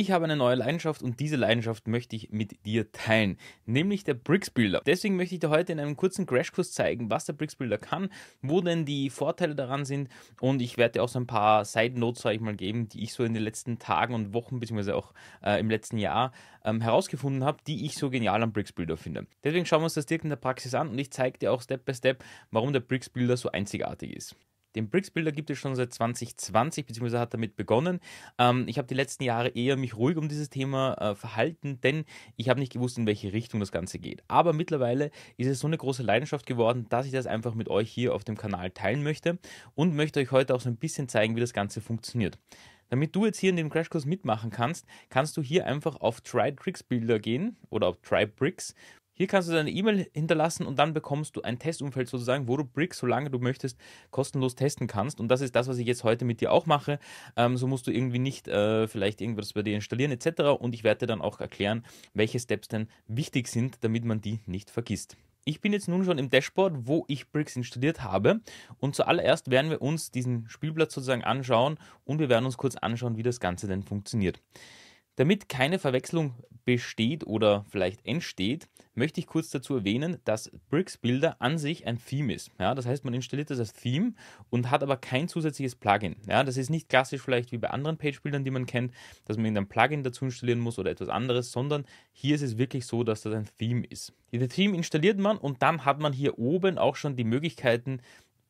Ich habe eine neue Leidenschaft und diese Leidenschaft möchte ich mit dir teilen, nämlich der Bricks Builder. Deswegen möchte ich dir heute in einem kurzen Crashkurs zeigen, was der Bricks Builder kann, wo denn die Vorteile daran sind und ich werde dir auch so ein paar Side Notes, sage ich mal, geben, die ich so in den letzten Tagen und Wochen bzw. auch äh, im letzten Jahr ähm, herausgefunden habe, die ich so genial am Bricks Builder finde. Deswegen schauen wir uns das direkt in der Praxis an und ich zeige dir auch Step by Step, warum der Bricks Builder so einzigartig ist. Den Bricks Builder gibt es schon seit 2020, beziehungsweise hat damit begonnen. Ähm, ich habe die letzten Jahre eher mich ruhig um dieses Thema äh, verhalten, denn ich habe nicht gewusst, in welche Richtung das Ganze geht. Aber mittlerweile ist es so eine große Leidenschaft geworden, dass ich das einfach mit euch hier auf dem Kanal teilen möchte und möchte euch heute auch so ein bisschen zeigen, wie das Ganze funktioniert. Damit du jetzt hier in dem Crashkurs mitmachen kannst, kannst du hier einfach auf Try Tricks Builder gehen oder auf Try Bricks hier kannst du deine E-Mail hinterlassen und dann bekommst du ein Testumfeld sozusagen, wo du Bricks, solange du möchtest, kostenlos testen kannst. Und das ist das, was ich jetzt heute mit dir auch mache. Ähm, so musst du irgendwie nicht äh, vielleicht irgendwas bei dir installieren etc. Und ich werde dir dann auch erklären, welche Steps denn wichtig sind, damit man die nicht vergisst. Ich bin jetzt nun schon im Dashboard, wo ich Bricks installiert habe. Und zuallererst werden wir uns diesen Spielplatz sozusagen anschauen und wir werden uns kurz anschauen, wie das Ganze denn funktioniert. Damit keine Verwechslung besteht oder vielleicht entsteht, möchte ich kurz dazu erwähnen, dass Bricks Builder an sich ein Theme ist. Ja, das heißt, man installiert das als Theme und hat aber kein zusätzliches Plugin. Ja, das ist nicht klassisch vielleicht wie bei anderen Page-Bildern, die man kennt, dass man irgendein Plugin dazu installieren muss oder etwas anderes, sondern hier ist es wirklich so, dass das ein Theme ist. Dieses Theme installiert man und dann hat man hier oben auch schon die Möglichkeiten,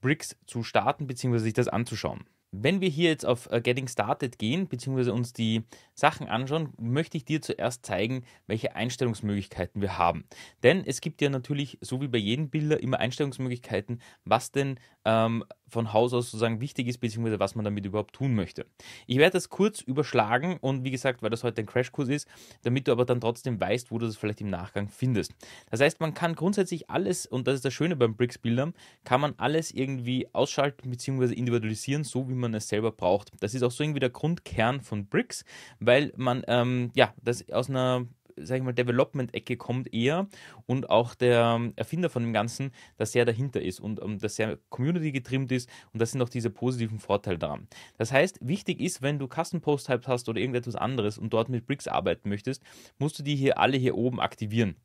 Bricks zu starten bzw. sich das anzuschauen wenn wir hier jetzt auf äh, Getting Started gehen, beziehungsweise uns die Sachen anschauen, möchte ich dir zuerst zeigen, welche Einstellungsmöglichkeiten wir haben. Denn es gibt ja natürlich, so wie bei jedem Bilder, immer Einstellungsmöglichkeiten, was denn ähm, von Haus aus sozusagen wichtig ist, beziehungsweise was man damit überhaupt tun möchte. Ich werde das kurz überschlagen und wie gesagt, weil das heute ein Crashkurs ist, damit du aber dann trotzdem weißt, wo du das vielleicht im Nachgang findest. Das heißt, man kann grundsätzlich alles, und das ist das Schöne beim Bricks Buildern, kann man alles irgendwie ausschalten beziehungsweise individualisieren, so wie man es selber braucht. Das ist auch so irgendwie der Grundkern von Bricks, weil man, ähm, ja, das aus einer sag ich mal, Development-Ecke kommt eher und auch der Erfinder von dem Ganzen, dass er dahinter ist und um, ähm, dass er Community getrimmt ist und das sind auch diese positiven Vorteile daran. Das heißt, wichtig ist, wenn du Custom Post Types hast oder irgendetwas anderes und dort mit Bricks arbeiten möchtest, musst du die hier alle hier oben aktivieren.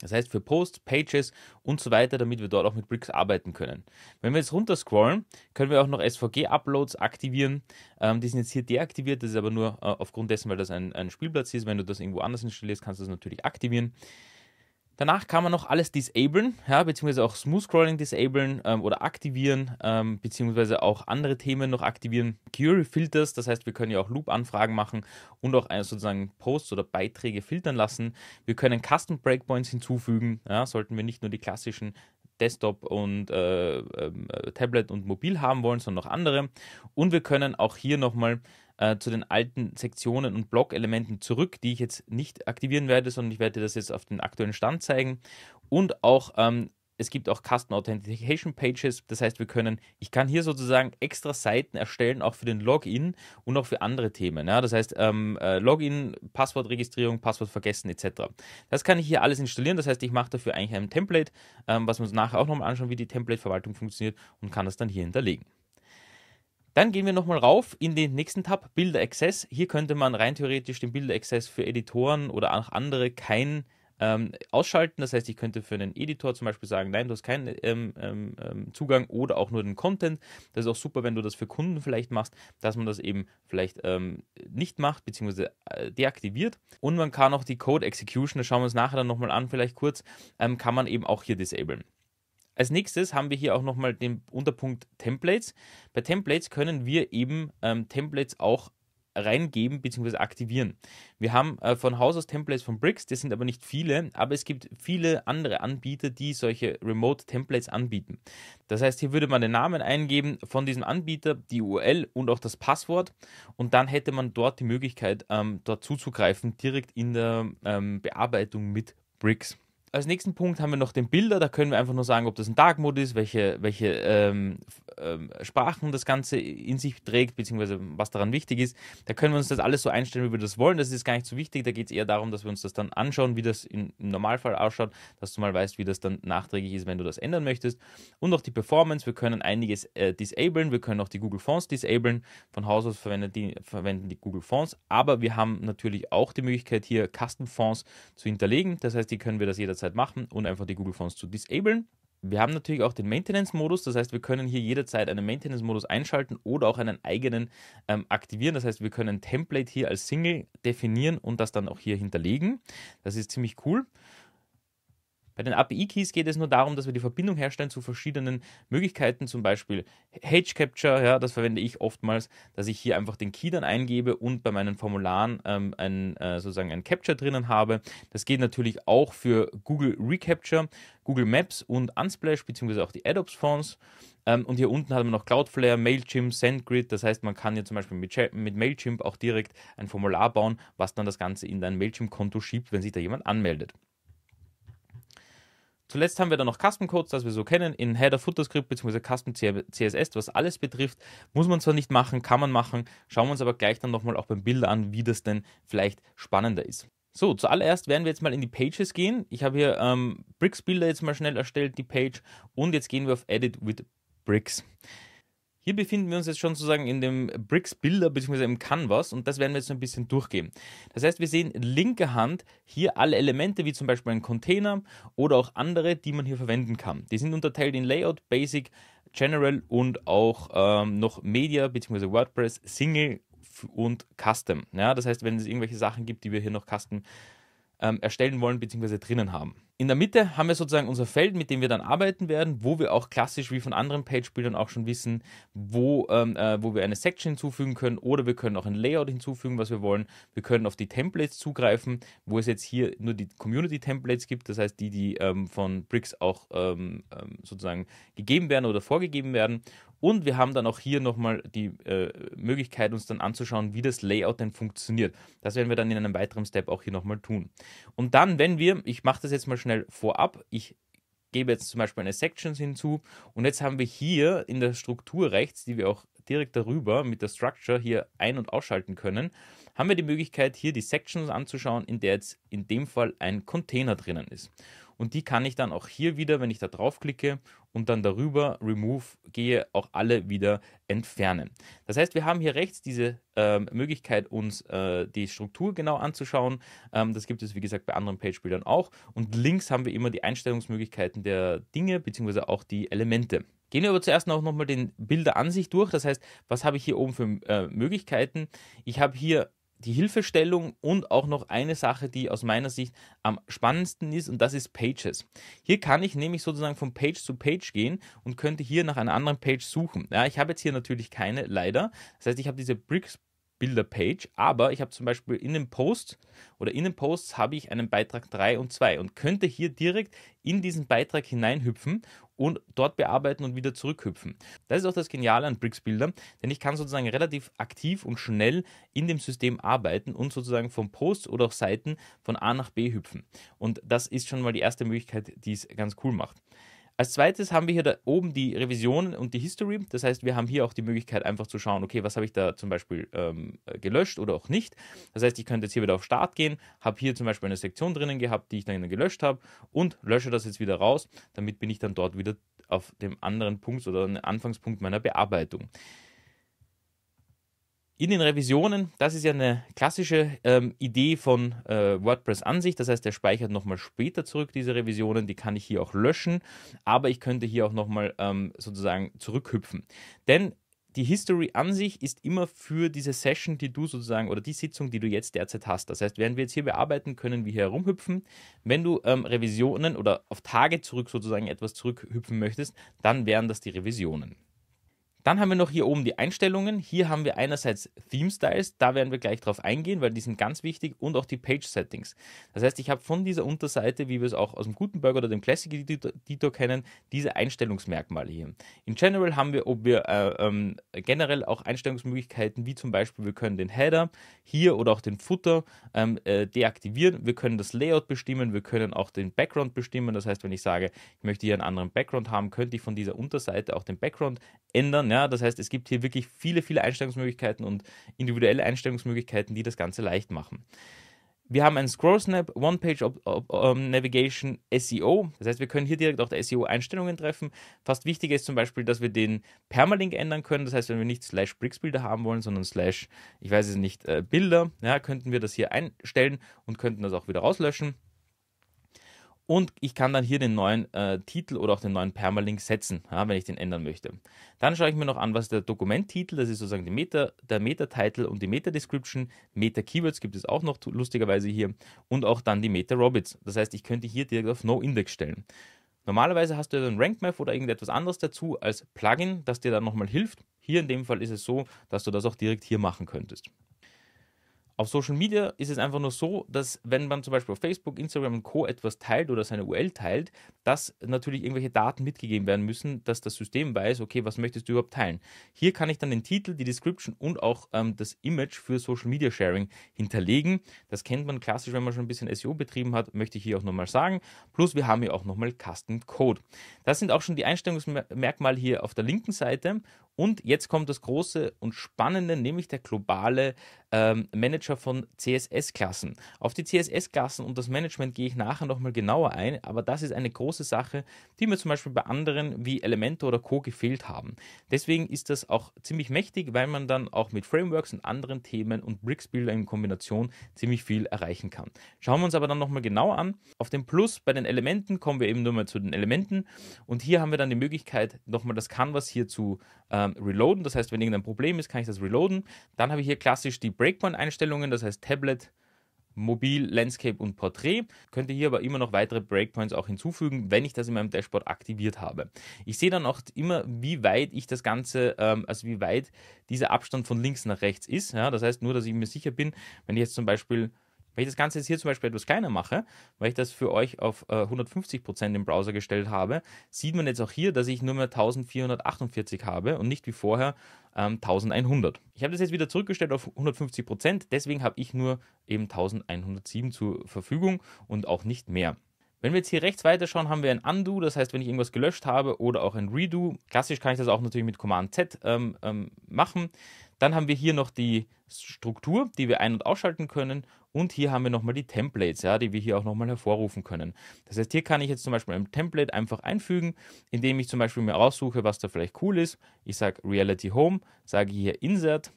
Das heißt für Posts, Pages und so weiter, damit wir dort auch mit Bricks arbeiten können. Wenn wir jetzt runter scrollen, können wir auch noch SVG-Uploads aktivieren. Ähm, die sind jetzt hier deaktiviert, das ist aber nur äh, aufgrund dessen, weil das ein, ein Spielplatz ist. Wenn du das irgendwo anders installierst, kannst du das natürlich aktivieren. Danach kann man noch alles disablen, ja, beziehungsweise auch Smooth Scrolling disablen ähm, oder aktivieren, ähm, beziehungsweise auch andere Themen noch aktivieren. Query Filters, das heißt, wir können ja auch Loop-Anfragen machen und auch äh, sozusagen Posts oder Beiträge filtern lassen. Wir können Custom Breakpoints hinzufügen, ja, sollten wir nicht nur die klassischen Desktop und äh, ähm, äh, Tablet und Mobil haben wollen, sondern auch andere. Und wir können auch hier nochmal äh, zu den alten Sektionen und Blockelementen zurück, die ich jetzt nicht aktivieren werde, sondern ich werde das jetzt auf den aktuellen Stand zeigen. Und auch ähm, es gibt auch Custom Authentication Pages, das heißt, wir können, ich kann hier sozusagen extra Seiten erstellen, auch für den Login und auch für andere Themen. Ja? Das heißt, ähm, äh, Login, Passwortregistrierung, Passwort vergessen etc. Das kann ich hier alles installieren. Das heißt, ich mache dafür eigentlich ein Template, ähm, was wir uns nachher auch nochmal anschauen, wie die Template-Verwaltung funktioniert und kann das dann hier hinterlegen. Dann gehen wir nochmal rauf in den nächsten Tab, Bilder Access. Hier könnte man rein theoretisch den Bilder Access für Editoren oder auch andere kein ähm, ausschalten. Das heißt, ich könnte für einen Editor zum Beispiel sagen, nein, du hast keinen ähm, ähm, ähm Zugang oder auch nur den Content. Das ist auch super, wenn du das für Kunden vielleicht machst, dass man das eben vielleicht ähm, nicht macht, bzw. Äh, deaktiviert. Und man kann auch die Code Execution, das schauen wir uns nachher dann nochmal an, vielleicht kurz, ähm, kann man eben auch hier disablen. Als nächstes haben wir hier auch nochmal den Unterpunkt Templates. Bei Templates können wir eben ähm, Templates auch reingeben bzw. aktivieren. Wir haben äh, von Haus aus Templates von Bricks, das sind aber nicht viele, aber es gibt viele andere Anbieter, die solche Remote Templates anbieten. Das heißt, hier würde man den Namen eingeben von diesem Anbieter, die URL und auch das Passwort und dann hätte man dort die Möglichkeit, ähm, dort zuzugreifen, direkt in der ähm, Bearbeitung mit Bricks als nächsten Punkt haben wir noch den Bilder. Da können wir einfach nur sagen, ob das ein Dark Mode ist, welche, welche ähm, ähm, Sprachen das Ganze in sich trägt, beziehungsweise was daran wichtig ist. Da können wir uns das alles so einstellen, wie wir das wollen. Das ist gar nicht so wichtig. Da geht es eher darum, dass wir uns das dann anschauen, wie das im Normalfall ausschaut, dass du mal weißt, wie das dann nachträglich ist, wenn du das ändern möchtest. Und auch die Performance. Wir können einiges äh, disablen. Wir können auch die Google Fonts disablen. Von Haus aus die, verwenden die Google Fonts. Aber wir haben natürlich auch die Möglichkeit, hier Custom Fonts zu hinterlegen. Das heißt, die können wir das jeder jederzeit machen und einfach die Google Fonts zu disablen. Wir haben natürlich auch den Maintenance-Modus, das heißt, wir können hier jederzeit einen Maintenance-Modus einschalten oder auch einen eigenen ähm, aktivieren. Das heißt, wir können Template hier als Single definieren und das dann auch hier hinterlegen. Das ist ziemlich cool. Bei den API-Keys geht es nur darum, dass wir die Verbindung herstellen zu verschiedenen Möglichkeiten, zum Beispiel Hedge Capture, ja, das verwende ich oftmals, dass ich hier einfach den Key dann eingebe und bei meinen Formularen ähm, ein, äh, sozusagen ein Capture drinnen habe. Das geht natürlich auch für Google Recapture, Google Maps und Unsplash, beziehungsweise auch die adobe fonts Ähm, und hier unten hat man noch Cloudflare, Mailchimp, SendGrid. Das heißt, man kann hier zum Beispiel mit, mit Mailchimp auch direkt ein Formular bauen, was dann das Ganze in dein Mailchimp-Konto schiebt, wenn sich da jemand anmeldet. Zuletzt haben wir dann noch Custom Codes, das wir so kennen, in Header Footer Script bzw. Custom CSS, was alles betrifft. Muss man zwar nicht machen, kann man machen. Schauen wir uns aber gleich dann nochmal auch beim Bild an, wie das denn vielleicht spannender ist. So, zuallererst werden wir jetzt mal in die Pages gehen. Ich habe hier ähm, Bricks Bilder jetzt mal schnell erstellt, die Page. Und jetzt gehen wir auf Edit with Bricks. Hier befinden wir uns jetzt schon sozusagen in dem Bricks Builder bzw. im Canvas und das werden wir jetzt ein bisschen durchgehen. Das heißt, wir sehen linke Hand hier alle Elemente, wie zum Beispiel ein Container oder auch andere, die man hier verwenden kann. Die sind unterteilt in Layout, Basic, General und auch ähm, noch Media bzw. WordPress, Single und Custom. Ja, das heißt, wenn es irgendwelche Sachen gibt, die wir hier noch Custom ähm, erstellen wollen bzw. drinnen haben. In der Mitte haben wir sozusagen unser Feld, mit dem wir dann arbeiten werden, wo wir auch klassisch wie von anderen Page-Bildern auch schon wissen, wo, ähm, äh, wo wir eine Section hinzufügen können oder wir können auch ein Layout hinzufügen, was wir wollen. Wir können auf die Templates zugreifen, wo es jetzt hier nur die Community-Templates gibt, das heißt die, die ähm, von Bricks auch ähm, ähm, sozusagen gegeben werden oder vorgegeben werden. Und wir haben dann auch hier nochmal die äh, Möglichkeit, uns dann anzuschauen, wie das Layout denn funktioniert. Das werden wir dann in einem weiteren Step auch hier nochmal tun. Und dann, wenn wir, ich mache das jetzt mal schnell vorab, ich gebe jetzt zum Beispiel eine Sections hinzu und jetzt haben wir hier in der Struktur rechts, die wir auch direkt darüber mit der Structure hier ein- und ausschalten können, haben wir die Möglichkeit, hier die Sections anzuschauen, in der jetzt in dem Fall ein Container drinnen ist und die kann ich dann auch hier wieder, wenn ich da draufklicke und dann darüber Remove gehe, auch alle wieder entfernen. Das heißt, wir haben hier rechts diese äh, Möglichkeit, uns äh, die Struktur genau anzuschauen. Ähm, das gibt es, wie gesagt, bei anderen Page-Bildern auch. Und links haben wir immer die Einstellungsmöglichkeiten der Dinge bzw. auch die Elemente. Gehen wir aber zuerst noch nochmal den Bilderansicht durch. Das heißt, was habe ich hier oben für äh, Möglichkeiten? Ich habe hier die Hilfestellung und auch noch eine Sache, die aus meiner Sicht am spannendsten ist, und das ist Pages. Hier kann ich nämlich sozusagen von Page zu Page gehen und könnte hier nach einer anderen Page suchen. Ja, ich habe jetzt hier natürlich keine, leider. Das heißt, ich habe diese Bricks Bilderpage, aber ich habe zum Beispiel in den Post oder in den Posts habe ich einen Beitrag 3 und 2 und könnte hier direkt in diesen Beitrag hineinhüpfen und dort bearbeiten und wieder zurückhüpfen. Das ist auch das Geniale an Bricks Builder, denn ich kann sozusagen relativ aktiv und schnell in dem System arbeiten und sozusagen von Posts oder auch Seiten von A nach B hüpfen. Und das ist schon mal die erste Möglichkeit, die es ganz cool macht. Als zweites haben wir hier da oben die Revisionen und die History. Das heißt, wir haben hier auch die Möglichkeit einfach zu schauen, okay, was habe ich da zum Beispiel ähm, äh, gelöscht oder auch nicht. Das heißt, ich könnte jetzt hier wieder auf Start gehen, habe hier zum Beispiel eine Sektion drinnen gehabt, die ich dann gelöscht habe und lösche das jetzt wieder raus. Damit bin ich dann dort wieder auf dem anderen Punkt oder Anfangspunkt meiner Bearbeitung. In den Revisionen, das ist ja eine klassische ähm, Idee von äh, WordPress an sich. Das heißt, der speichert nochmal später zurück diese Revisionen. Die kann ich hier auch löschen, aber ich könnte hier auch nochmal ähm, sozusagen zurückhüpfen. Denn die History an sich ist immer für diese Session, die du sozusagen oder die Sitzung, die du jetzt derzeit hast. Das heißt, während wir jetzt hier bearbeiten, können wir hier herumhüpfen. Wenn du ähm, Revisionen oder auf Tage zurück sozusagen etwas zurückhüpfen möchtest, dann wären das die Revisionen. Dann haben wir noch hier oben die Einstellungen. Hier haben wir einerseits Theme Styles, da werden wir gleich drauf eingehen, weil die sind ganz wichtig und auch die Page Settings. Das heißt, ich habe von dieser Unterseite, wie wir es auch aus dem Gutenberg oder dem Classic Editor kennen, diese Einstellungsmerkmale hier. In General haben wir, ob wir äh, ähm, generell auch Einstellungsmöglichkeiten, wie zum Beispiel, wir können den Header hier oder auch den Footer ähm, äh, deaktivieren. Wir können das Layout bestimmen, wir können auch den Background bestimmen. Das heißt, wenn ich sage, ich möchte hier einen anderen Background haben, könnte ich von dieser Unterseite auch den Background ändern. Ja? Ja, das heißt, es gibt hier wirklich viele, viele Einstellungsmöglichkeiten und individuelle Einstellungsmöglichkeiten, die das Ganze leicht machen. Wir haben ein Scroll Snap, One-Page um, ähm, Navigation SEO. Das heißt, wir können hier direkt auch der SEO-Einstellungen treffen. Fast wichtig ist zum Beispiel, dass wir den Permalink ändern können. Das heißt, wenn wir nicht slash Bricks Bricksbilder haben wollen, sondern slash, ich weiß es nicht, äh, Bilder, ja, könnten wir das hier einstellen und könnten das auch wieder rauslöschen. Und ich kann dann hier den neuen äh, Titel oder auch den neuen Permalink setzen, ja, wenn ich den ändern möchte. Dann schaue ich mir noch an, was der Dokumenttitel, das ist sozusagen die Meta, der Meta-Title und die Meta-Description. Meta-Keywords gibt es auch noch, lustigerweise hier. Und auch dann die Meta-Robots. Das heißt, ich könnte hier direkt auf No-Index stellen. Normalerweise hast du ja dann RankMath oder irgendetwas anderes dazu als Plugin, das dir dann nochmal hilft. Hier in dem Fall ist es so, dass du das auch direkt hier machen könntest. Auf Social Media ist es einfach nur so, dass wenn man zum Beispiel auf Facebook, Instagram und Co. etwas teilt oder seine URL teilt, dass natürlich irgendwelche Daten mitgegeben werden müssen, dass das System weiß, okay, was möchtest du überhaupt teilen. Hier kann ich dann den Titel, die Description und auch ähm, das Image für Social Media Sharing hinterlegen. Das kennt man klassisch, wenn man schon ein bisschen SEO betrieben hat, möchte ich hier auch nochmal sagen. Plus wir haben hier auch nochmal Custom Code. Das sind auch schon die Einstellungsmerkmale hier auf der linken Seite und jetzt kommt das Große und Spannende, nämlich der globale ähm, Manager von CSS-Klassen. Auf die CSS-Klassen und das Management gehe ich nachher nochmal genauer ein, aber das ist eine große Sache, die mir zum Beispiel bei anderen wie Elemente oder Co. gefehlt haben. Deswegen ist das auch ziemlich mächtig, weil man dann auch mit Frameworks und anderen Themen und Bricks Builder in Kombination ziemlich viel erreichen kann. Schauen wir uns aber dann nochmal genauer an. Auf dem Plus bei den Elementen kommen wir eben nur mal zu den Elementen und hier haben wir dann die Möglichkeit, nochmal das Canvas hier zu ähm, ähm, reloaden. Das heißt, wenn irgendein Problem ist, kann ich das reloaden. Dann habe ich hier klassisch die Breakpoint-Einstellungen, das heißt Tablet, Mobil, Landscape und Portrait. Könnte hier aber immer noch weitere Breakpoints auch hinzufügen, wenn ich das in meinem Dashboard aktiviert habe. Ich sehe dann auch immer, wie weit ich das Ganze, ähm, also wie weit dieser Abstand von links nach rechts ist. Ja, das heißt nur, dass ich mir sicher bin, wenn ich jetzt zum Beispiel wenn ich das Ganze jetzt hier zum Beispiel etwas kleiner mache, weil ich das für euch auf äh, 150% im Browser gestellt habe, sieht man jetzt auch hier, dass ich nur mehr 1448 habe und nicht wie vorher ähm, 1100. Ich habe das jetzt wieder zurückgestellt auf 150%, deswegen habe ich nur eben 1107 zur Verfügung und auch nicht mehr. Wenn wir jetzt hier rechts weiter schauen, haben wir ein Undo, das heißt, wenn ich irgendwas gelöscht habe oder auch ein Redo. Klassisch kann ich das auch natürlich mit Command Z ähm, ähm, machen. Dann haben wir hier noch die Struktur, die wir ein- und ausschalten können und hier haben wir nochmal die Templates, ja, die wir hier auch nochmal hervorrufen können. Das heißt, hier kann ich jetzt zum Beispiel ein Template einfach einfügen, indem ich zum Beispiel mir raussuche, was da vielleicht cool ist. Ich sage Reality Home, sage hier Insert,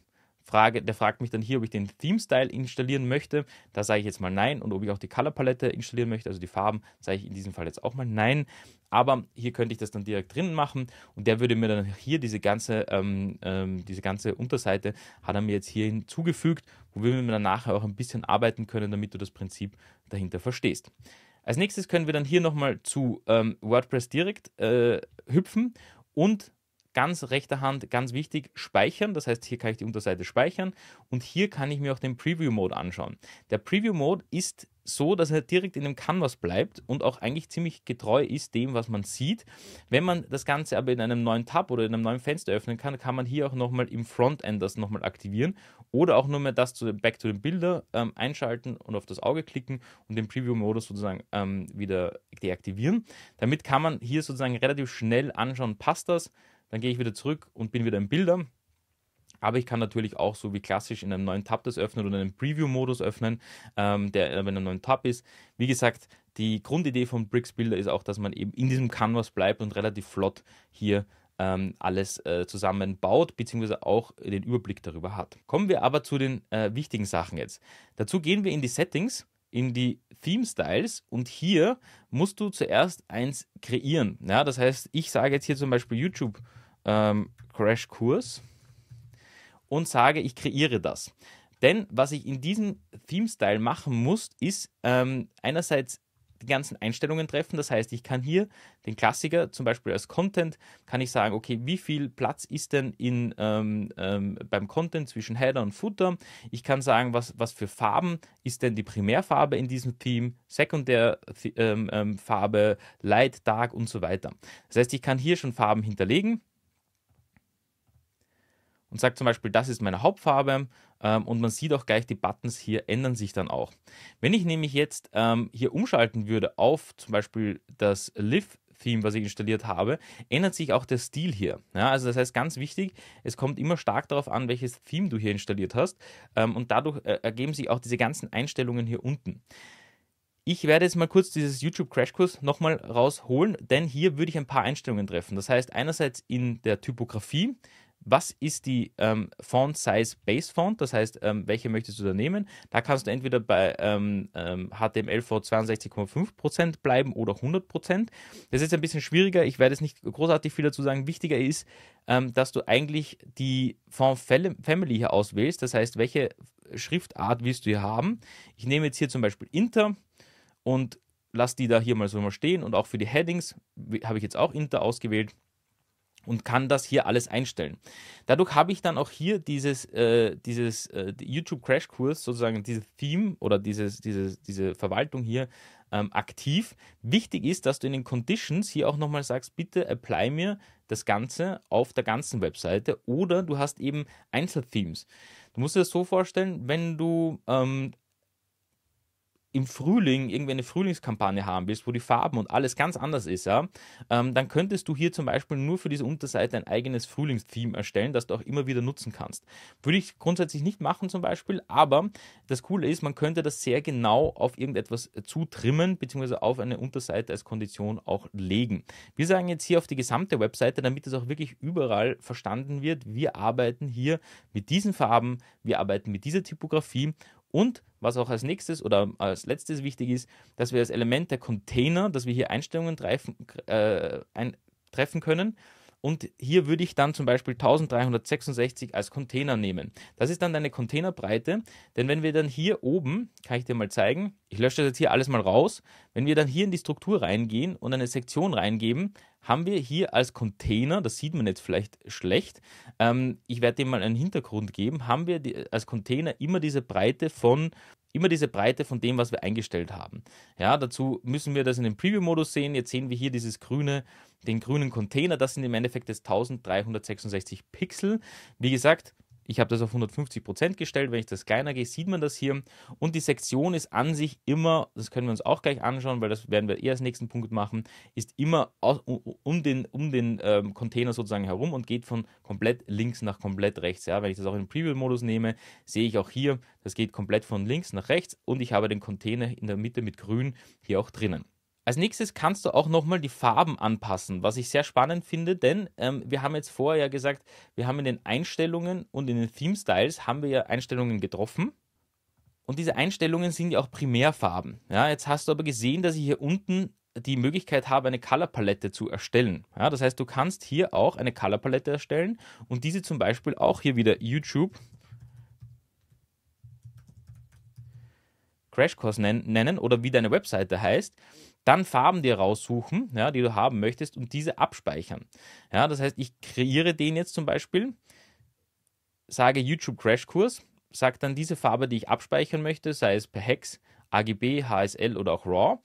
Frage, der fragt mich dann hier, ob ich den Theme-Style installieren möchte. Da sage ich jetzt mal nein und ob ich auch die Color-Palette installieren möchte, also die Farben, sage ich in diesem Fall jetzt auch mal nein. Aber hier könnte ich das dann direkt drinnen machen und der würde mir dann hier diese ganze, ähm, ähm, diese ganze Unterseite hat er mir jetzt hier hinzugefügt, wo wir dann nachher auch ein bisschen arbeiten können, damit du das Prinzip dahinter verstehst. Als nächstes können wir dann hier nochmal zu ähm, WordPress direkt äh, hüpfen und ganz rechter Hand, ganz wichtig, speichern. Das heißt, hier kann ich die Unterseite speichern und hier kann ich mir auch den Preview Mode anschauen. Der Preview Mode ist so, dass er direkt in dem Canvas bleibt und auch eigentlich ziemlich getreu ist dem, was man sieht. Wenn man das Ganze aber in einem neuen Tab oder in einem neuen Fenster öffnen kann, kann man hier auch nochmal im Frontend das nochmal aktivieren oder auch nur mehr das zu Back to the Bilder ähm, einschalten und auf das Auge klicken und den Preview-Modus sozusagen ähm, wieder deaktivieren. Damit kann man hier sozusagen relativ schnell anschauen, passt das, dann gehe ich wieder zurück und bin wieder im Bilder. Aber ich kann natürlich auch so wie klassisch in einem neuen Tab das öffnen oder in einem Preview-Modus öffnen, ähm, der in äh, einem neuen Tab ist. Wie gesagt, die Grundidee von Bricks Builder ist auch, dass man eben in diesem Canvas bleibt und relativ flott hier ähm, alles äh, zusammenbaut, beziehungsweise auch den Überblick darüber hat. Kommen wir aber zu den äh, wichtigen Sachen jetzt. Dazu gehen wir in die Settings in die Theme Styles und hier musst du zuerst eins kreieren. Ja, das heißt, ich sage jetzt hier zum Beispiel YouTube ähm, Crash Kurs und sage, ich kreiere das. Denn was ich in diesem Theme Style machen muss, ist ähm, einerseits die ganzen Einstellungen treffen. Das heißt, ich kann hier den Klassiker, zum Beispiel als Content, kann ich sagen, okay, wie viel Platz ist denn in, ähm, ähm, beim Content zwischen Header und Footer? Ich kann sagen, was, was für Farben ist denn die Primärfarbe in diesem Theme, Sekundärfarbe, ähm, ähm Light, Dark und so weiter. Das heißt, ich kann hier schon Farben hinterlegen und sagt zum Beispiel, das ist meine Hauptfarbe ähm, und man sieht auch gleich, die Buttons hier ändern sich dann auch. Wenn ich nämlich jetzt ähm, hier umschalten würde auf zum Beispiel das Live Theme, was ich installiert habe, ändert sich auch der Stil hier. Ja, also das heißt ganz wichtig, es kommt immer stark darauf an, welches Theme du hier installiert hast ähm, und dadurch äh, ergeben sich auch diese ganzen Einstellungen hier unten. Ich werde jetzt mal kurz dieses YouTube Crashkurs nochmal rausholen, denn hier würde ich ein paar Einstellungen treffen. Das heißt einerseits in der Typografie, was ist die ähm, Font Size Base Font, das heißt, ähm, welche möchtest du da nehmen? Da kannst du entweder bei ähm, HTML ähm, vor 62,5% bleiben oder 100%. Das ist ein bisschen schwieriger, ich werde jetzt nicht großartig viel dazu sagen. Wichtiger ist, ähm, dass du eigentlich die Font Family hier auswählst, das heißt, welche Schriftart willst du hier haben? Ich nehme jetzt hier zum Beispiel Inter und lasse die da hier mal so mal stehen und auch für die Headings habe ich jetzt auch Inter ausgewählt und kann das hier alles einstellen. Dadurch habe ich dann auch hier dieses, äh, dieses äh, YouTube Crash Kurs, sozusagen dieses Theme oder dieses, dieses, diese Verwaltung hier ähm, aktiv. Wichtig ist, dass du in den Conditions hier auch nochmal sagst, bitte apply mir das Ganze auf der ganzen Webseite oder du hast eben Einzelthemes. Du musst dir das so vorstellen, wenn du ähm, im Frühling irgendwie eine Frühlingskampagne haben willst, wo die Farben und alles ganz anders ist, ja, ähm, dann könntest du hier zum Beispiel nur für diese Unterseite ein eigenes Frühlingstheme erstellen, das du auch immer wieder nutzen kannst. Würde ich grundsätzlich nicht machen zum Beispiel, aber das Coole ist, man könnte das sehr genau auf irgendetwas äh, zutrimmen, beziehungsweise auf eine Unterseite als Kondition auch legen. Wir sagen jetzt hier auf die gesamte Webseite, damit es auch wirklich überall verstanden wird, wir arbeiten hier mit diesen Farben, wir arbeiten mit dieser Typografie und was auch als nächstes oder als letztes wichtig ist, dass wir das Element der Container, dass wir hier Einstellungen treffen, äh, ein, treffen können, und hier würde ich dann zum Beispiel 1366 als Container nehmen. Das ist dann deine Containerbreite, denn wenn wir dann hier oben, kann ich dir mal zeigen, ich lösche das jetzt hier alles mal raus, wenn wir dann hier in die Struktur reingehen und eine Sektion reingeben, haben wir hier als Container, das sieht man jetzt vielleicht schlecht, ähm, ich werde dem mal einen Hintergrund geben, haben wir die, als Container immer diese Breite von immer diese Breite von dem, was wir eingestellt haben. Ja, dazu müssen wir das in den Preview-Modus sehen. Jetzt sehen wir hier dieses grüne, den grünen Container. Das sind im Endeffekt das 1366 Pixel. Wie gesagt, ich habe das auf 150% Prozent gestellt. Wenn ich das kleiner gehe, sieht man das hier. Und die Sektion ist an sich immer, das können wir uns auch gleich anschauen, weil das werden wir eher als nächsten Punkt machen, ist immer aus, um den, um den ähm, Container sozusagen herum und geht von komplett links nach komplett rechts. Ja, wenn ich das auch im Preview-Modus nehme, sehe ich auch hier, das geht komplett von links nach rechts und ich habe den Container in der Mitte mit grün hier auch drinnen. Als nächstes kannst du auch nochmal die Farben anpassen, was ich sehr spannend finde, denn ähm, wir haben jetzt vorher ja gesagt, wir haben in den Einstellungen und in den Theme Styles haben wir ja Einstellungen getroffen. Und diese Einstellungen sind ja auch Primärfarben. Ja, jetzt hast du aber gesehen, dass ich hier unten die Möglichkeit habe, eine Colorpalette zu erstellen. Ja, das heißt, du kannst hier auch eine Colorpalette erstellen und diese zum Beispiel auch hier wieder YouTube Crashkurs nennen oder wie deine Webseite heißt, dann Farben dir raussuchen, ja, die du haben möchtest und diese abspeichern. Ja, das heißt, ich kreiere den jetzt zum Beispiel, sage YouTube Crashkurs, sage dann diese Farbe, die ich abspeichern möchte, sei es per Hex, AGB, HSL oder auch RAW.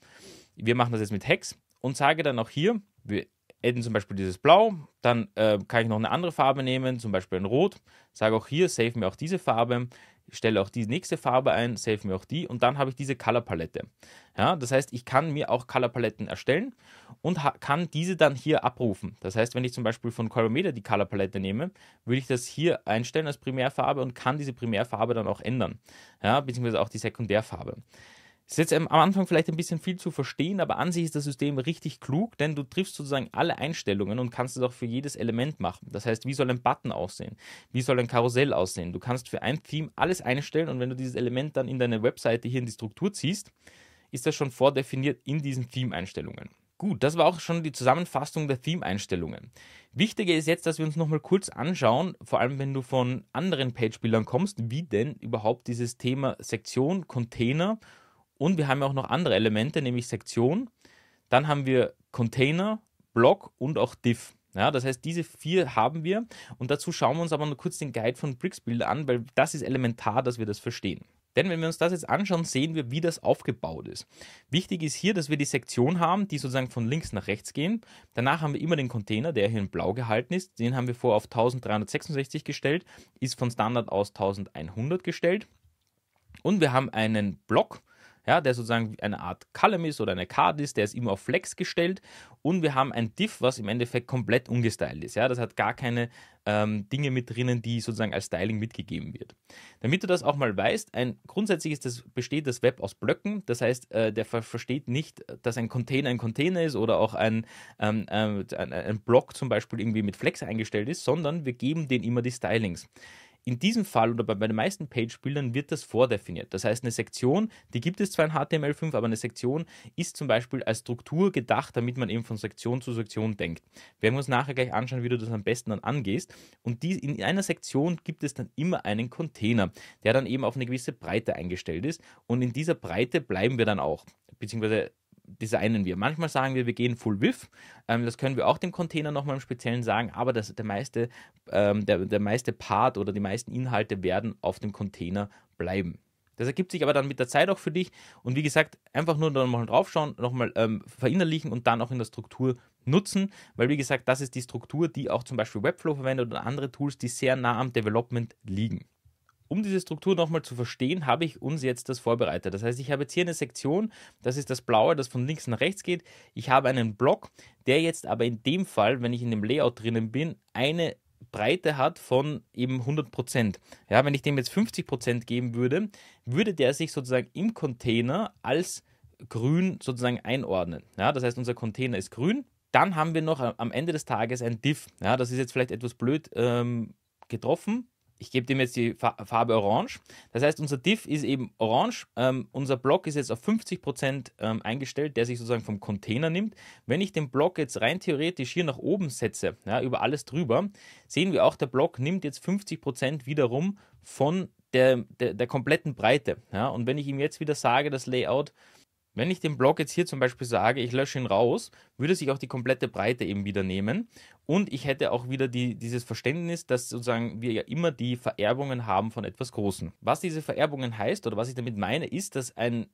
Wir machen das jetzt mit Hex und sage dann auch hier, wir adden zum Beispiel dieses Blau, dann äh, kann ich noch eine andere Farbe nehmen, zum Beispiel ein Rot, sage auch hier, save mir auch diese Farbe, stelle auch die nächste Farbe ein, save mir auch die und dann habe ich diese Color Palette. Ja, das heißt, ich kann mir auch Color Paletten erstellen und kann diese dann hier abrufen. Das heißt, wenn ich zum Beispiel von Colometer die Color Palette nehme, würde ich das hier einstellen als Primärfarbe und kann diese Primärfarbe dann auch ändern, ja, beziehungsweise auch die Sekundärfarbe. Ist jetzt am Anfang vielleicht ein bisschen viel zu verstehen, aber an sich ist das System richtig klug, denn du triffst sozusagen alle Einstellungen und kannst es auch für jedes Element machen. Das heißt, wie soll ein Button aussehen? Wie soll ein Karussell aussehen? Du kannst für ein Theme alles einstellen und wenn du dieses Element dann in deine Webseite hier in die Struktur ziehst, ist das schon vordefiniert in diesen Theme-Einstellungen. Gut, das war auch schon die Zusammenfassung der Theme-Einstellungen. Wichtiger ist jetzt, dass wir uns nochmal kurz anschauen, vor allem wenn du von anderen Page-Bildern kommst, wie denn überhaupt dieses Thema Sektion, Container und wir haben auch noch andere Elemente, nämlich Sektion. Dann haben wir Container, Block und auch Div. Ja, das heißt, diese vier haben wir. Und dazu schauen wir uns aber nur kurz den Guide von Bricksbuilder an, weil das ist elementar, dass wir das verstehen. Denn wenn wir uns das jetzt anschauen, sehen wir, wie das aufgebaut ist. Wichtig ist hier, dass wir die Sektion haben, die sozusagen von links nach rechts gehen. Danach haben wir immer den Container, der hier in blau gehalten ist. Den haben wir vor auf 1366 gestellt, ist von Standard aus 1100 gestellt. Und wir haben einen Block, ja, der sozusagen eine Art Column ist oder eine Card ist, der ist immer auf Flex gestellt und wir haben ein Diff, was im Endeffekt komplett ungestylt ist. Ja, das hat gar keine ähm, Dinge mit drinnen, die sozusagen als Styling mitgegeben wird. Damit du das auch mal weißt, ein grundsätzliches das besteht das Web aus Blöcken, das heißt, äh, der ver versteht nicht, dass ein Container ein Container ist oder auch ein, ähm, ähm, ein, ein Block zum Beispiel irgendwie mit Flex eingestellt ist, sondern wir geben den immer die Stylings. In diesem Fall oder bei, den meisten Page-Bildern wird das vordefiniert. Das heißt, eine Sektion, die gibt es zwar in HTML5, aber eine Sektion ist zum Beispiel als Struktur gedacht, damit man eben von Sektion zu Sektion denkt. Wir werden uns nachher gleich anschauen, wie du das am besten dann angehst. Und die, in einer Sektion gibt es dann immer einen Container, der dann eben auf eine gewisse Breite eingestellt ist. Und in dieser Breite bleiben wir dann auch. Beziehungsweise designen wir. Manchmal sagen wir, wir gehen Full With. Ähm, das können wir auch dem Container nochmal im Speziellen sagen, aber das, der, meiste, ähm, der, der meiste Part oder die meisten Inhalte werden auf dem Container bleiben. Das ergibt sich aber dann mit der Zeit auch für dich. Und wie gesagt, einfach nur nochmal draufschauen, nochmal ähm, verinnerlichen und dann auch in der Struktur nutzen, weil wie gesagt, das ist die Struktur, die auch zum Beispiel Webflow verwendet oder andere Tools, die sehr nah am Development liegen um diese Struktur nochmal zu verstehen, habe ich uns jetzt das vorbereitet. Das heißt, ich habe jetzt hier eine Sektion, das ist das blaue, das von links nach rechts geht. Ich habe einen Block, der jetzt aber in dem Fall, wenn ich in dem Layout drinnen bin, eine Breite hat von eben 100%. Ja, wenn ich dem jetzt 50% geben würde, würde der sich sozusagen im Container als grün sozusagen einordnen. Ja, das heißt, unser Container ist grün. Dann haben wir noch am Ende des Tages ein Diff. Ja, das ist jetzt vielleicht etwas blöd ähm, getroffen, ich gebe dem jetzt die Farbe Orange. Das heißt, unser Diff ist eben orange. Ähm, unser Block ist jetzt auf 50% Prozent ähm, eingestellt, der sich sozusagen vom Container nimmt. Wenn ich den Block jetzt rein theoretisch hier nach oben setze, ja, über alles drüber, sehen wir auch, der Block nimmt jetzt 50% Prozent wiederum von der, der, der, kompletten Breite. Ja. Und wenn ich ihm jetzt wieder sage, das Layout wenn ich den Blog jetzt hier zum Beispiel sage, ich lösche ihn raus, würde sich auch die komplette Breite eben wieder nehmen. Und ich hätte auch wieder die, dieses Verständnis, dass sozusagen wir ja immer die Vererbungen haben von etwas Großen. Was diese Vererbungen heißt oder was ich damit meine, ist, dass ein,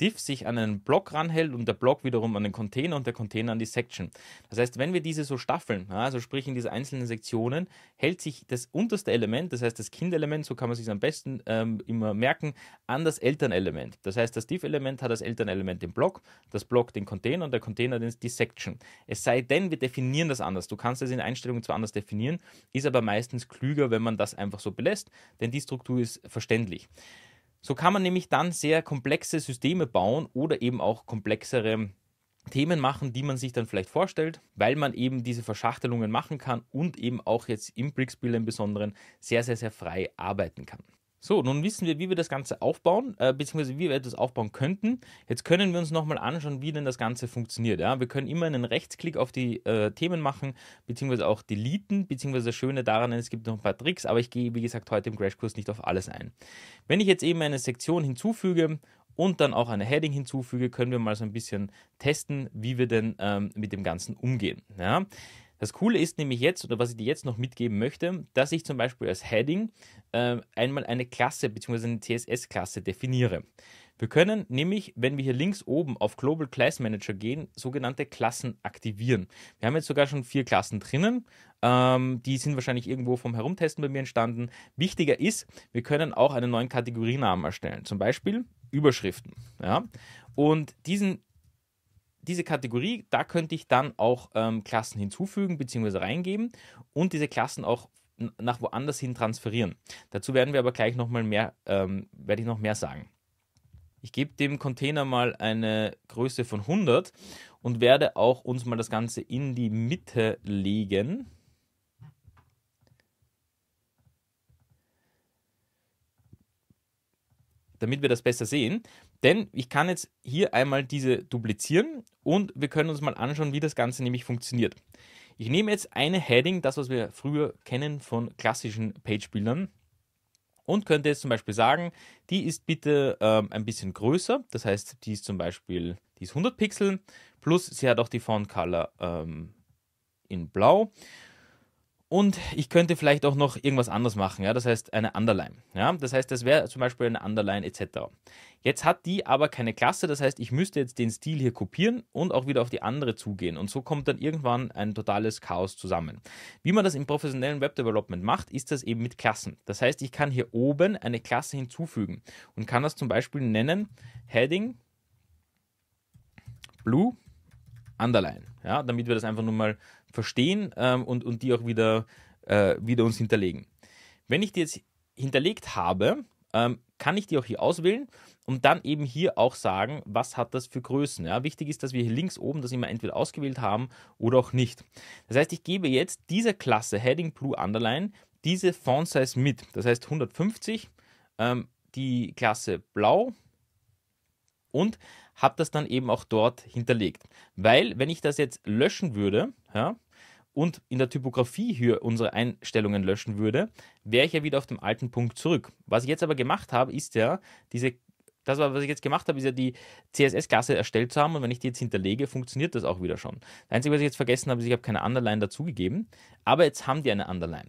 Div sich an einen Block ranhält und der Block wiederum an den Container und der Container an die Section. Das heißt, wenn wir diese so staffeln, also sprich in diese einzelnen Sektionen, hält sich das unterste Element, das heißt das Kindelement, so kann man sich am besten ähm, immer merken, an das Elternelement. Das heißt, das Div-Element hat das Elternelement den Block, das Block den Container und der Container die Section. Es sei denn, wir definieren das anders. Du kannst es in Einstellungen zwar anders definieren, ist aber meistens klüger, wenn man das einfach so belässt, denn die Struktur ist verständlich. So kann man nämlich dann sehr komplexe Systeme bauen oder eben auch komplexere Themen machen, die man sich dann vielleicht vorstellt, weil man eben diese Verschachtelungen machen kann und eben auch jetzt im Brickspiel im Besonderen sehr, sehr, sehr frei arbeiten kann. So, nun wissen wir, wie wir das Ganze aufbauen, äh, beziehungsweise wie wir etwas aufbauen könnten. Jetzt können wir uns nochmal anschauen, wie denn das Ganze funktioniert. Ja? Wir können immer einen Rechtsklick auf die äh, Themen machen, beziehungsweise auch deleten, beziehungsweise das Schöne daran, es gibt noch ein paar Tricks, aber ich gehe, wie gesagt, heute im Crashkurs nicht auf alles ein. Wenn ich jetzt eben eine Sektion hinzufüge und dann auch eine Heading hinzufüge, können wir mal so ein bisschen testen, wie wir denn ähm, mit dem Ganzen umgehen. Ja? Das Coole ist nämlich jetzt, oder was ich dir jetzt noch mitgeben möchte, dass ich zum Beispiel als Heading äh, einmal eine Klasse bzw. eine CSS-Klasse definiere. Wir können nämlich, wenn wir hier links oben auf Global Class Manager gehen, sogenannte Klassen aktivieren. Wir haben jetzt sogar schon vier Klassen drinnen. Ähm, die sind wahrscheinlich irgendwo vom Herumtesten bei mir entstanden. Wichtiger ist, wir können auch einen neuen Kategorienamen erstellen. Zum Beispiel Überschriften. Ja? Und diesen diese Kategorie, da könnte ich dann auch ähm, Klassen hinzufügen bzw. reingeben und diese Klassen auch nach woanders hin transferieren. Dazu werden wir aber gleich nochmal mehr, ähm, werde ich noch mehr sagen. Ich gebe dem Container mal eine Größe von 100 und werde auch uns mal das Ganze in die Mitte legen. Damit wir das besser sehen. Denn ich kann jetzt hier einmal diese duplizieren und wir können uns mal anschauen, wie das Ganze nämlich funktioniert. Ich nehme jetzt eine Heading, das was wir früher kennen von klassischen Page-Bildern und könnte jetzt zum Beispiel sagen, die ist bitte ähm, ein bisschen größer, das heißt, die ist zum Beispiel die ist 100 Pixel plus sie hat auch die Font Color ähm, in Blau und ich könnte vielleicht auch noch irgendwas anderes machen, ja, das heißt eine Underline. Ja, das heißt, das wäre zum Beispiel eine Underline etc. Jetzt hat die aber keine Klasse, das heißt, ich müsste jetzt den Stil hier kopieren und auch wieder auf die andere zugehen. Und so kommt dann irgendwann ein totales Chaos zusammen. Wie man das im professionellen Webdevelopment macht, ist das eben mit Klassen. Das heißt, ich kann hier oben eine Klasse hinzufügen und kann das zum Beispiel nennen Heading Blue Underline. Ja, damit wir das einfach nur mal verstehen ähm, und, und die auch wieder, äh, wieder uns hinterlegen. Wenn ich die jetzt hinterlegt habe, ähm, kann ich die auch hier auswählen und dann eben hier auch sagen, was hat das für Größen. Ja? Wichtig ist, dass wir hier links oben das immer entweder ausgewählt haben oder auch nicht. Das heißt, ich gebe jetzt dieser Klasse Heading Blue Underline diese Font Size mit. Das heißt 150, ähm, die Klasse Blau und habe das dann eben auch dort hinterlegt. Weil, wenn ich das jetzt löschen würde, ja, und in der Typografie hier unsere Einstellungen löschen würde, wäre ich ja wieder auf dem alten Punkt zurück. Was ich jetzt aber gemacht habe, ist ja, diese, das, was ich jetzt gemacht habe, ist ja die CSS-Klasse erstellt zu haben und wenn ich die jetzt hinterlege, funktioniert das auch wieder schon. Das Einzige, was ich jetzt vergessen habe, ist, ich habe keine Underline dazugegeben, aber jetzt haben die eine Underline.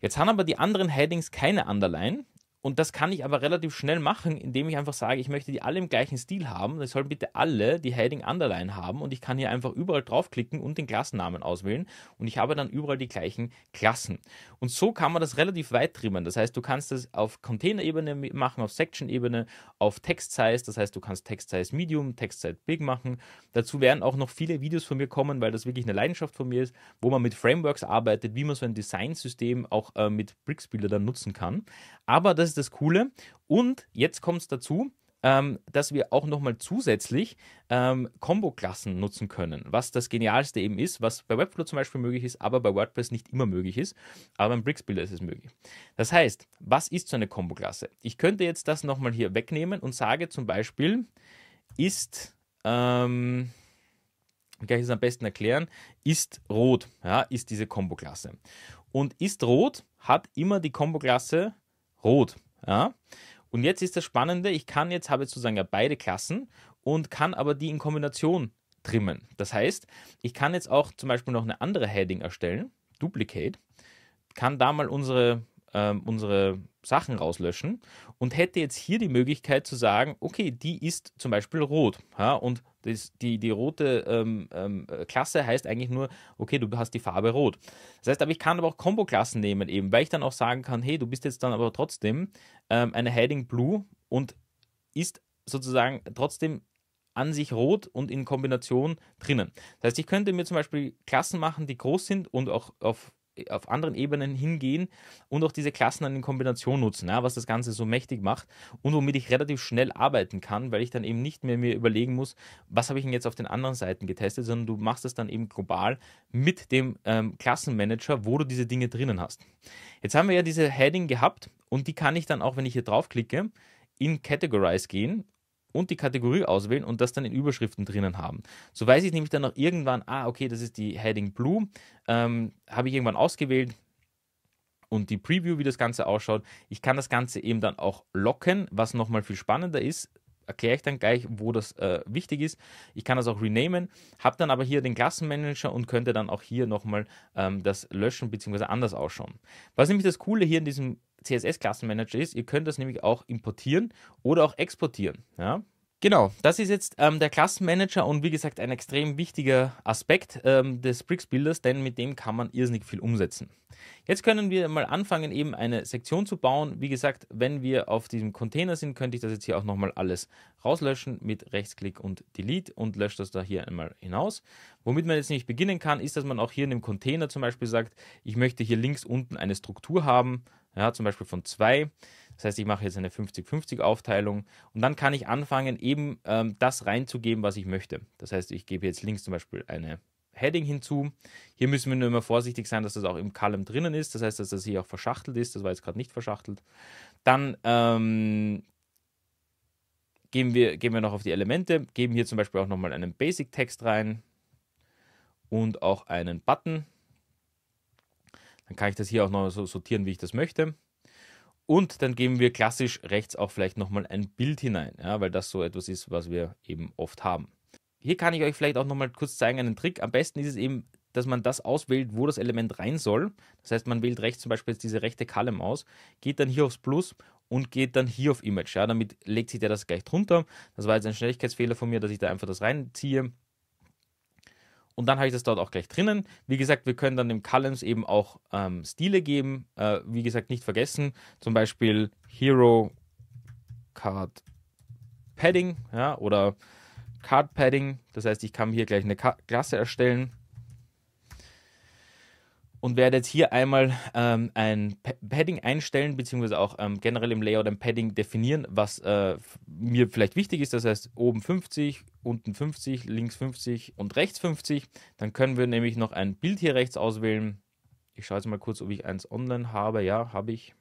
Jetzt haben aber die anderen Headings keine Underline, und das kann ich aber relativ schnell machen, indem ich einfach sage, ich möchte die alle im gleichen Stil haben. Das sollen bitte alle die Heading Underline haben und ich kann hier einfach überall draufklicken und den Klassennamen auswählen und ich habe dann überall die gleichen Klassen. Und so kann man das relativ weit trimmen. Das heißt, du kannst das auf Container-Ebene machen, auf Section-Ebene, auf Text-Size. Das heißt, du kannst Text-Size Medium, Text-Size Big machen. Dazu werden auch noch viele Videos von mir kommen, weil das wirklich eine Leidenschaft von mir ist, wo man mit Frameworks arbeitet, wie man so ein Design-System auch äh, mit Bricks-Builder dann nutzen kann. Aber das ist das Coole. Und jetzt kommt es dazu, ähm, dass wir auch nochmal zusätzlich ähm, Combo-Klassen nutzen können, was das Genialste eben ist, was bei Webflow zum Beispiel möglich ist, aber bei WordPress nicht immer möglich ist, aber beim Bricks Builder ist es möglich. Das heißt, was ist so eine Combo-Klasse? Ich könnte jetzt das nochmal hier wegnehmen und sage zum Beispiel, ist, ähm, wie kann ich es am besten erklären, ist rot, ja, ist diese Combo-Klasse. Und ist rot hat immer die Combo-Klasse rot. Ja? Und jetzt ist das Spannende, ich kann jetzt, habe jetzt sozusagen ja beide Klassen und kann aber die in Kombination trimmen. Das heißt, ich kann jetzt auch zum Beispiel noch eine andere Heading erstellen, Duplicate, kann da mal unsere, äh, unsere Sachen rauslöschen und hätte jetzt hier die Möglichkeit zu sagen, okay, die ist zum Beispiel rot ja, und das, die, die rote ähm, ähm, äh, Klasse heißt eigentlich nur, okay, du hast die Farbe rot. Das heißt, aber ich kann aber auch kombo klassen nehmen eben, weil ich dann auch sagen kann, hey, du bist jetzt dann aber trotzdem ähm, eine Heading Blue und ist sozusagen trotzdem an sich rot und in Kombination drinnen. Das heißt, ich könnte mir zum Beispiel Klassen machen, die groß sind und auch auf auf anderen Ebenen hingehen und auch diese Klassen dann in Kombination nutzen, ja, was das Ganze so mächtig macht und womit ich relativ schnell arbeiten kann, weil ich dann eben nicht mehr mir überlegen muss, was habe ich denn jetzt auf den anderen Seiten getestet, sondern du machst es dann eben global mit dem ähm, Klassenmanager, wo du diese Dinge drinnen hast. Jetzt haben wir ja diese Heading gehabt und die kann ich dann auch, wenn ich hier draufklicke, in Categorize gehen und die Kategorie auswählen und das dann in Überschriften drinnen haben. So weiß ich nämlich dann noch irgendwann, ah, okay, das ist die Heading Blue, ähm, habe ich irgendwann ausgewählt, und die Preview, wie das Ganze ausschaut. Ich kann das Ganze eben dann auch locken, was nochmal viel spannender ist. Erkläre ich dann gleich, wo das äh, wichtig ist. Ich kann das auch renamen, habe dann aber hier den Klassenmanager und könnte dann auch hier nochmal ähm, das löschen bzw. anders ausschauen. Was nämlich das Coole hier in diesem CSS-Klassenmanager ist. Ihr könnt das nämlich auch importieren oder auch exportieren. Ja? Genau, das ist jetzt ähm, der Klassenmanager und wie gesagt ein extrem wichtiger Aspekt ähm, des Bricks-Builders, denn mit dem kann man irrsinnig viel umsetzen. Jetzt können wir mal anfangen, eben eine Sektion zu bauen. Wie gesagt, wenn wir auf diesem Container sind, könnte ich das jetzt hier auch nochmal alles rauslöschen mit Rechtsklick und Delete und lösche das da hier einmal hinaus. Womit man jetzt nämlich beginnen kann, ist, dass man auch hier in dem Container zum Beispiel sagt, ich möchte hier links unten eine Struktur haben ja, zum Beispiel von 2. Das heißt, ich mache jetzt eine 50-50-Aufteilung und dann kann ich anfangen, eben ähm, das reinzugeben, was ich möchte. Das heißt, ich gebe jetzt links zum Beispiel eine Heading hinzu. Hier müssen wir nur immer vorsichtig sein, dass das auch im Column drinnen ist. Das heißt, dass das hier auch verschachtelt ist. Das war jetzt gerade nicht verschachtelt. Dann ähm, gehen, wir, gehen wir noch auf die Elemente, geben hier zum Beispiel auch nochmal einen Basic-Text rein und auch einen Button. Dann kann ich das hier auch noch so sortieren, wie ich das möchte. Und dann geben wir klassisch rechts auch vielleicht nochmal ein Bild hinein, ja, weil das so etwas ist, was wir eben oft haben. Hier kann ich euch vielleicht auch nochmal kurz zeigen einen Trick. Am besten ist es eben, dass man das auswählt, wo das Element rein soll. Das heißt, man wählt rechts zum Beispiel jetzt diese rechte Column aus, geht dann hier aufs Plus und geht dann hier auf Image. Ja, damit legt sich der das gleich drunter. Das war jetzt ein Schnelligkeitsfehler von mir, dass ich da einfach das reinziehe. Und dann habe ich das dort auch gleich drinnen. Wie gesagt, wir können dann dem Columns eben auch ähm, Stile geben. Äh, wie gesagt, nicht vergessen, zum Beispiel Hero Card Padding ja, oder Card Padding. Das heißt, ich kann hier gleich eine Ka Klasse erstellen und werde jetzt hier einmal ähm, ein Padding einstellen, beziehungsweise auch ähm, generell im Layout ein Padding definieren, was äh, mir vielleicht wichtig ist. Das heißt, oben 50, unten 50, links 50 und rechts 50. Dann können wir nämlich noch ein Bild hier rechts auswählen. Ich schaue jetzt mal kurz, ob ich eins online habe. Ja, habe ich.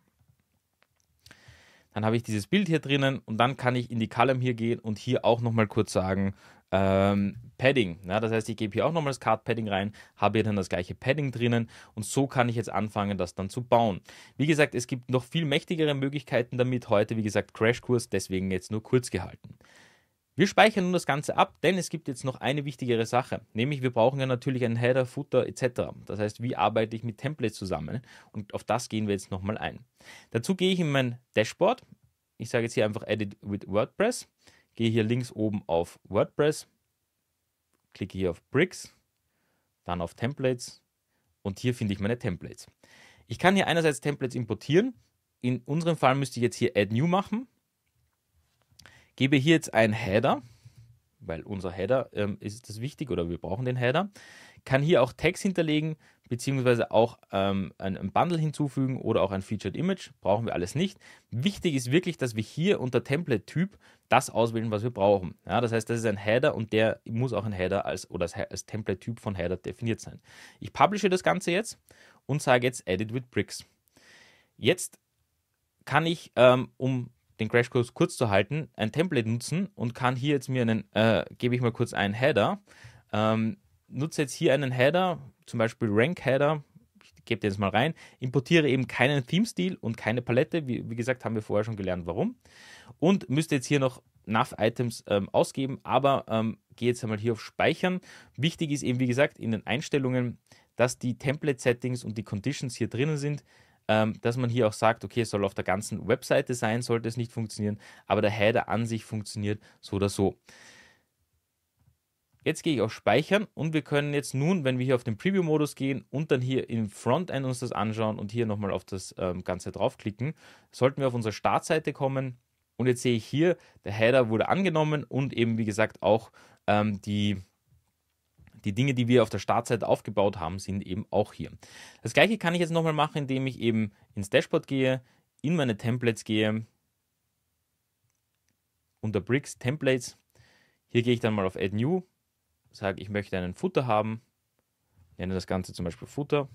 Dann habe ich dieses Bild hier drinnen und dann kann ich in die Column hier gehen und hier auch nochmal kurz sagen, ähm, Padding. Ja, das heißt, ich gebe hier auch nochmal das Card-Padding rein, habe hier dann das gleiche Padding drinnen und so kann ich jetzt anfangen, das dann zu bauen. Wie gesagt, es gibt noch viel mächtigere Möglichkeiten damit. Heute, wie gesagt, Crashkurs, deswegen jetzt nur kurz gehalten. Wir speichern nun das Ganze ab, denn es gibt jetzt noch eine wichtigere Sache, nämlich wir brauchen ja natürlich einen Header, Footer etc. Das heißt, wie arbeite ich mit Templates zusammen und auf das gehen wir jetzt nochmal ein. Dazu gehe ich in mein Dashboard. Ich sage jetzt hier einfach Edit with WordPress gehe hier links oben auf WordPress, klicke hier auf Bricks, dann auf Templates und hier finde ich meine Templates. Ich kann hier einerseits Templates importieren. In unserem Fall müsste ich jetzt hier Add New machen. Gebe hier jetzt einen Header, weil unser Header ähm, ist das wichtig oder wir brauchen den Header kann hier auch Tags hinterlegen, beziehungsweise auch ähm, ein, Bundle hinzufügen oder auch ein Featured Image. Brauchen wir alles nicht. Wichtig ist wirklich, dass wir hier unter Template-Typ das auswählen, was wir brauchen. Ja, das heißt, das ist ein Header und der muss auch ein Header als oder als, als Template-Typ von Header definiert sein. Ich publische das Ganze jetzt und sage jetzt Edit with Bricks. Jetzt kann ich, ähm, um den Crashkurs kurz zu halten, ein Template nutzen und kann hier jetzt mir einen, äh, gebe ich mal kurz einen Header. Ähm, nutze jetzt hier einen Header, zum Beispiel Rank Header, ich gebe den jetzt mal rein, importiere eben keinen Theme-Stil und keine Palette, wie, wie, gesagt, haben wir vorher schon gelernt, warum. Und müsste jetzt hier noch Nav-Items ähm, ausgeben, aber ähm, gehe jetzt einmal hier auf Speichern. Wichtig ist eben, wie gesagt, in den Einstellungen, dass die Template-Settings und die Conditions hier drinnen sind, ähm, dass man hier auch sagt, okay, es soll auf der ganzen Webseite sein, sollte es nicht funktionieren, aber der Header an sich funktioniert so oder so. Jetzt gehe ich auf Speichern und wir können jetzt nun, wenn wir hier auf den Preview-Modus gehen und dann hier im Frontend uns das anschauen und hier nochmal auf das ähm, Ganze draufklicken, sollten wir auf unsere Startseite kommen und jetzt sehe ich hier, der Header wurde angenommen und eben wie gesagt auch ähm, die die Dinge, die wir auf der Startseite aufgebaut haben, sind eben auch hier. Das gleiche kann ich jetzt nochmal machen, indem ich eben ins Dashboard gehe, in meine Templates gehe, unter Bricks Templates. Hier gehe ich dann mal auf Add New sage, ich möchte einen Footer haben, nenne das Ganze zum Beispiel Footer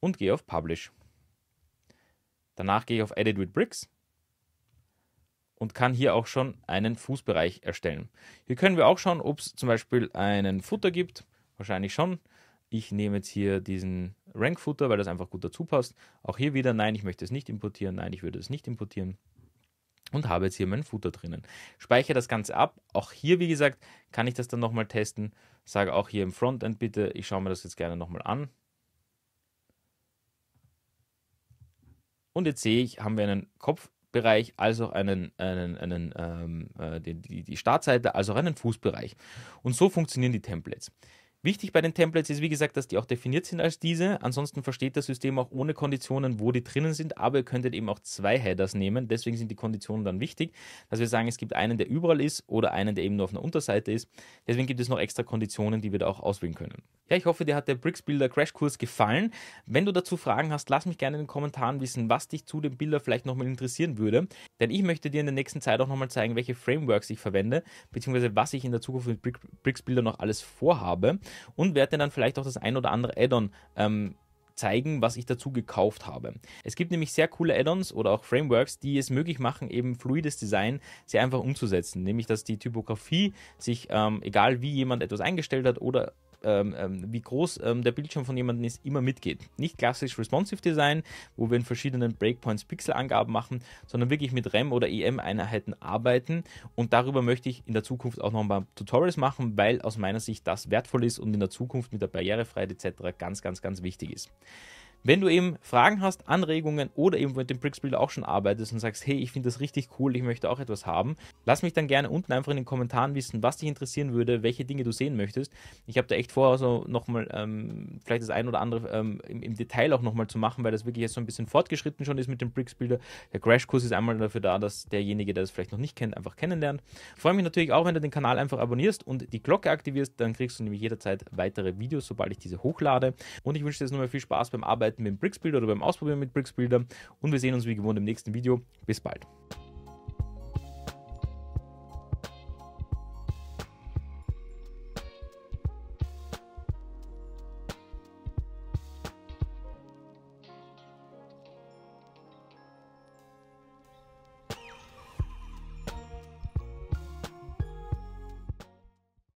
und gehe auf Publish. Danach gehe ich auf Edit with Bricks und kann hier auch schon einen Fußbereich erstellen. Hier können wir auch schauen, ob es zum Beispiel einen Footer gibt. Wahrscheinlich schon. Ich nehme jetzt hier diesen Rank-Footer, weil das einfach gut dazu passt. Auch hier wieder, nein, ich möchte es nicht importieren. Nein, ich würde es nicht importieren und habe jetzt hier mein Footer drinnen. Speichere das Ganze ab. Auch hier, wie gesagt, kann ich das dann nochmal testen. Sage auch hier im Frontend bitte, ich schaue mir das jetzt gerne nochmal an. Und jetzt sehe ich, haben wir einen Kopfbereich, also auch einen, einen, einen ähm, äh, die, die Startseite, also auch einen Fußbereich. Und so funktionieren die Templates. Wichtig bei den Templates ist, wie gesagt, dass die auch definiert sind als diese. Ansonsten versteht das System auch ohne Konditionen, wo die drinnen sind, aber ihr könntet eben auch zwei Headers nehmen. Deswegen sind die Konditionen dann wichtig, dass wir sagen, es gibt einen, der überall ist oder einen, der eben nur auf einer Unterseite ist. Deswegen gibt es noch extra Konditionen, die wir da auch auswählen können. Ja, ich hoffe, dir hat der Bricks Builder Crash Kurs gefallen. Wenn du dazu Fragen hast, lass mich gerne in den Kommentaren wissen, was dich zu dem Builder vielleicht nochmal interessieren würde. Denn ich möchte dir in der nächsten Zeit auch nochmal zeigen, welche Frameworks ich verwende, beziehungsweise was ich in der Zukunft mit Bricks Builder noch alles vorhabe und werde dann vielleicht auch das ein oder andere Add-on ähm, zeigen, was ich dazu gekauft habe. Es gibt nämlich sehr coole Add-ons oder auch Frameworks, die es möglich machen, eben fluides Design sehr einfach umzusetzen. Nämlich, dass die Typografie sich, ähm, egal wie jemand etwas eingestellt hat oder ähm, ähm, wie groß ähm, der Bildschirm von jemandem ist, immer mitgeht. Nicht klassisch responsive Design, wo wir in verschiedenen Breakpoints Pixelangaben machen, sondern wirklich mit REM oder EM-Einheiten arbeiten. Und darüber möchte ich in der Zukunft auch noch ein paar Tutorials machen, weil aus meiner Sicht das wertvoll ist und in der Zukunft mit der Barrierefreiheit etc. ganz, ganz, ganz wichtig ist. Wenn du eben Fragen hast, Anregungen oder eben mit dem Brickspieler auch schon arbeitest und sagst, hey, ich finde das richtig cool, ich möchte auch etwas haben, lass mich dann gerne unten einfach in den Kommentaren wissen, was dich interessieren würde, welche Dinge du sehen möchtest. Ich habe da echt vor, also nochmal ähm, vielleicht das ein oder andere ähm, im, im, Detail auch nochmal zu machen, weil das wirklich jetzt so ein bisschen fortgeschritten schon ist mit dem Brickspieler. Der Crashkurs ist einmal dafür da, dass derjenige, der das vielleicht noch nicht kennt, einfach kennenlernt. Ich freue mich natürlich auch, wenn du den Kanal einfach abonnierst und die Glocke aktivierst, dann kriegst du nämlich jederzeit weitere Videos, sobald ich diese hochlade. Und ich wünsche dir jetzt nochmal viel Spaß beim Arbeiten Arbeiten mit dem Bricks Builder oder beim Ausprobieren mit Bricks Builder. Und wir sehen uns wie gewohnt im nächsten Video. Bis bald.